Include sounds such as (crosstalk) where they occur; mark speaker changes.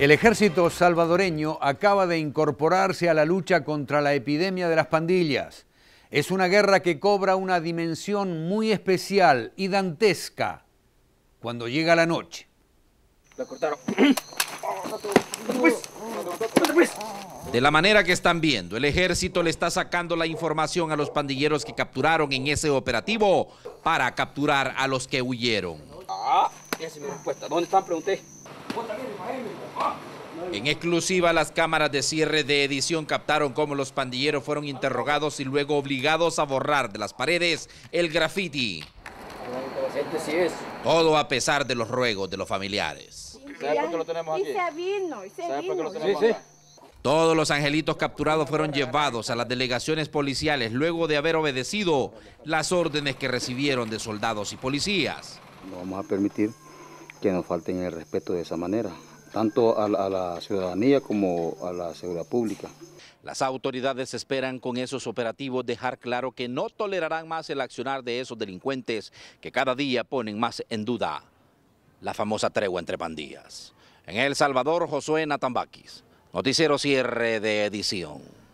Speaker 1: El ejército salvadoreño acaba de incorporarse a la lucha contra la epidemia de las pandillas. Es una guerra que cobra una dimensión muy especial y dantesca cuando llega la noche. (coughs) De la manera que están viendo, el ejército le está sacando la información a los pandilleros que capturaron en ese operativo para capturar a los que huyeron.
Speaker 2: Ah, ¿Dónde están? Pregunté.
Speaker 1: En exclusiva, las cámaras de cierre de edición captaron cómo los pandilleros fueron interrogados y luego obligados a borrar de las paredes el graffiti. Todo a pesar de los ruegos de los familiares. Todos los angelitos capturados fueron llevados a las delegaciones policiales luego de haber obedecido las órdenes que recibieron de soldados y
Speaker 2: policías. No vamos a permitir que nos falten el respeto de esa manera tanto a, la ciudadanía como a la seguridad pública. Las autoridades esperan con
Speaker 1: esos operativos dejar claro que no tolerarán más el accionar de esos delincuentes que cada día ponen más en duda la famosa tregua entre pandillas. En El Salvador, Josué Natambaquis, Noticiero Cierre de Edición.